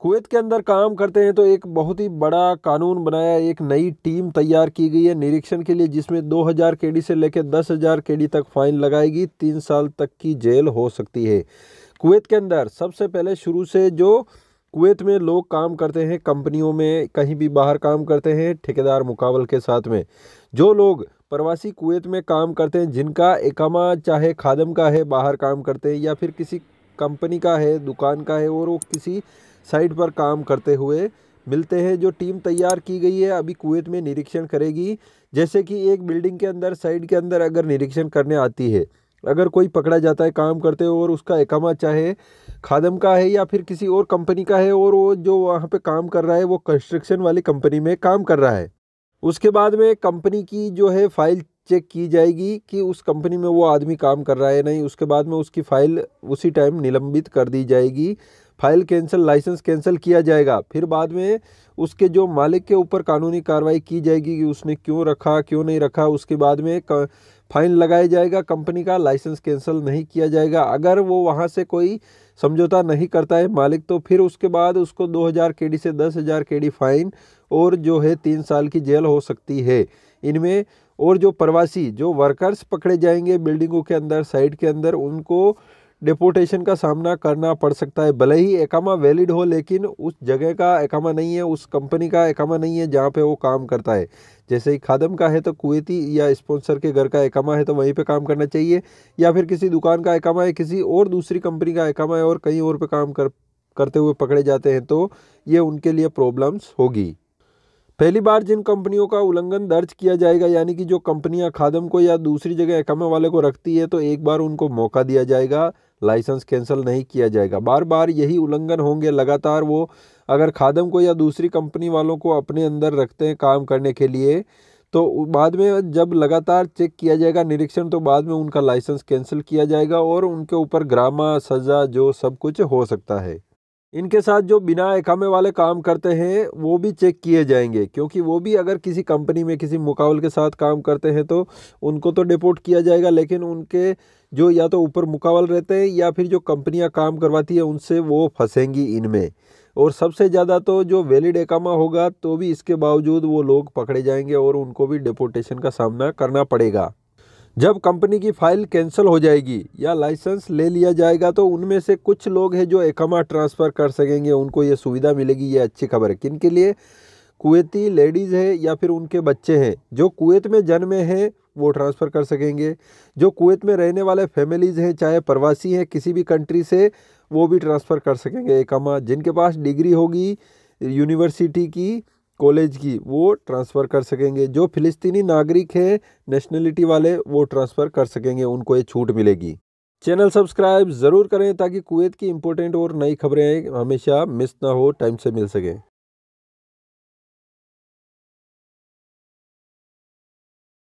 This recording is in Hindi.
कुवैत के अंदर काम करते हैं तो एक बहुत ही बड़ा कानून बनाया एक नई टीम तैयार की गई है निरीक्षण के लिए जिसमें 2000 केडी से लेकर 10000 केडी तक फाइन लगाएगी तीन साल तक की जेल हो सकती है कुवैत के अंदर सबसे पहले शुरू से जो कुवैत में लोग काम करते हैं कंपनियों में कहीं भी बाहर काम करते हैं ठेकेदार मुकाबल के साथ में जो लोग प्रवासी कुवैत में काम करते हैं जिनका एकामा चाहे खादम का है बाहर काम करते हैं या फिर किसी कंपनी का है दुकान का है और वो किसी साइट पर काम करते हुए मिलते हैं जो टीम तैयार की गई है अभी कुवैत में निरीक्षण करेगी जैसे कि एक बिल्डिंग के अंदर साइड के अंदर अगर निरीक्षण करने आती है अगर कोई पकड़ा जाता है काम करते हुए और उसका एकामा चाहे खादम का है या फिर किसी और कंपनी का है और वो जो वहाँ पे काम कर रहा है वो कंस्ट्रक्शन वाली कंपनी में काम कर रहा है उसके बाद में कंपनी की जो है फाइल चेक की जाएगी कि उस कंपनी में वो आदमी काम कर रहा है नहीं उसके बाद में उसकी फ़ाइल उसी टाइम निलंबित कर दी जाएगी फाइल कैंसिल लाइसेंस कैंसिल किया जाएगा फिर बाद में उसके जो मालिक के ऊपर कानूनी कार्रवाई की जाएगी कि उसने क्यों रखा क्यों नहीं रखा उसके बाद में फाइन लगाया जाएगा कंपनी का लाइसेंस कैंसिल नहीं किया जाएगा अगर वो वहाँ से कोई समझौता नहीं करता है मालिक तो फिर उसके बाद उसको 2000 डी से के डी फाइन और जो है तीन साल की जेल हो सकती है इनमें और जो प्रवासी जो वर्कर्स पकड़े जाएंगे बिल्डिंगों के अंदर साइड के अंदर उनको डिपोटेशन का सामना करना पड़ सकता है भले ही एकामा वैलिड हो लेकिन उस जगह का एकामा नहीं है उस कंपनी का एकामा नहीं है जहाँ पे वो काम करता है जैसे ही खादम का है तो कुवैती या स्पॉन्सर के घर का एकामा है तो वहीं पे काम करना चाहिए या फिर किसी दुकान का एकामा है किसी और दूसरी कंपनी का एकामा है और कहीं और पर काम कर करते हुए पकड़े जाते हैं तो ये उनके लिए प्रॉब्लम्स होगी पहली बार जिन कंपनियों का उल्लंघन दर्ज किया जाएगा यानी कि जो कंपनियां खादम को या दूसरी जगह एकमे वाले को रखती है तो एक बार उनको मौका दिया जाएगा लाइसेंस कैंसिल नहीं किया जाएगा बार बार यही उल्लंघन होंगे लगातार वो अगर खादम को या दूसरी कंपनी वालों को अपने अंदर रखते हैं काम करने के लिए तो बाद में जब लगातार चेक किया जाएगा निरीक्षण तो बाद में उनका लाइसेंस कैंसिल किया जाएगा और उनके ऊपर ग्रामा सज़ा जो सब कुछ हो सकता है इनके साथ जो बिना एकामे वाले काम करते हैं वो भी चेक किए जाएंगे क्योंकि वो भी अगर किसी कंपनी में किसी मुकाबल के साथ काम करते हैं तो उनको तो डिपोर्ट किया जाएगा लेकिन उनके जो या तो ऊपर मुकाबल रहते हैं या फिर जो कंपनियां काम करवाती हैं उनसे वो फंसेंगी इनमें और सबसे ज़्यादा तो जो वैलिड एकामा होगा तो भी इसके बावजूद वो लोग पकड़े जाएंगे और उनको भी डिपोटेशन का सामना करना पड़ेगा जब कंपनी की फाइल कैंसिल हो जाएगी या लाइसेंस ले लिया जाएगा तो उनमें से कुछ लोग हैं जो एकमा ट्रांसफ़र कर सकेंगे उनको ये सुविधा मिलेगी ये अच्छी खबर है किन के लिए कुवैती लेडीज़ है या फिर उनके बच्चे हैं जो कुवैत में जन्मे हैं वो ट्रांसफ़र कर सकेंगे जो कुवैत में रहने वाले फैमिलीज़ हैं चाहे प्रवासी हैं किसी भी कंट्री से वो भी ट्रांसफ़र कर सकेंगे एकमा जिनके पास डिग्री होगी यूनिवर्सिटी की कॉलेज की वो ट्रांसफ़र कर सकेंगे जो फ़िलिस्तीनी नागरिक हैं नेशनलिटी वाले वो ट्रांसफ़र कर सकेंगे उनको ये छूट मिलेगी चैनल सब्सक्राइब ज़रूर करें ताकि कुवैत की इंपॉर्टेंट और नई खबरें हमेशा मिस ना हो टाइम से मिल सकें